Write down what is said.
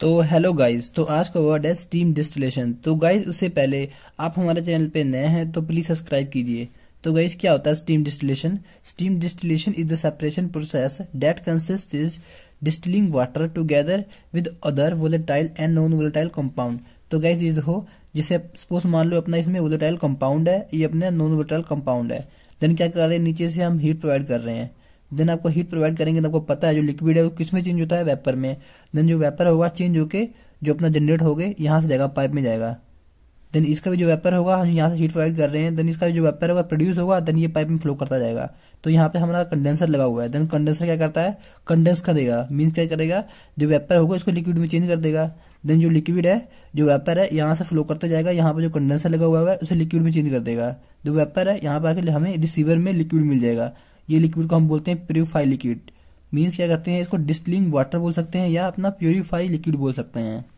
तो hello guys तो आज का वर्ड है स्टीम डिस्टिलेशन तो गाइस उससे पहले आप हमारे चैनल पे नए हैं तो प्लीज सब्सक्राइब कीजिए तो गाइस क्या होता है steam distillation steam distillation is the separation process that consist is distilling water together with other volatile and non volatile compound तो गाइज इज हो जिसे सपोज मान लो अपना इसमें वोलेटाइल कंपाउंड है ये अपना नॉन वोलेटाइल कंपाउंड है देन क्या कर रहे हैं नीचे से हम हीट प्रोवाइड कर रहे हैं देन आपको हीट प्रोवाइड करेंगे आपको पता है जो लिक्विड है वो किस में चेंज होता है वेपर में देन जो वेपर होगा चेंज होके जो अपना जनरेट हो गए यहाँ से जाएगा पाइप में जाएगा देन इसका भी जो वेपर होगा हम यहाँ से हीट प्रोवाइड कर रहे हैं देन इसका जो वेपर होगा प्रोड्यूस होगा देन ये पाइप में फ्लो करता जाएगा तो यहाँ पे हमारा कंडेंसर लगा हुआ है देन कंडेंसर क्या करता है कंडेंस देगा मीन्स क्या करेगा जो वेपर होगा इसको लिक्विड में चेंज कर देगा देन जो लिक्विड है जो वेपर है यहाँ से फ्लो करता जाएगा यहाँ पर जो कंडेंसर लगा हुआ है उसे लिक्विड में चेंज कर देगा जो वेपर है यहाँ पर आके हमें रिसीवर में लिक्विड मिल जाएगा ये लिक्विड को हम बोलते हैं प्योरीफाई लिक्विड मीन्स क्या कहते हैं इसको डिस्टिलिंग वाटर बोल सकते हैं या अपना प्योरीफाई लिक्विड बोल सकते हैं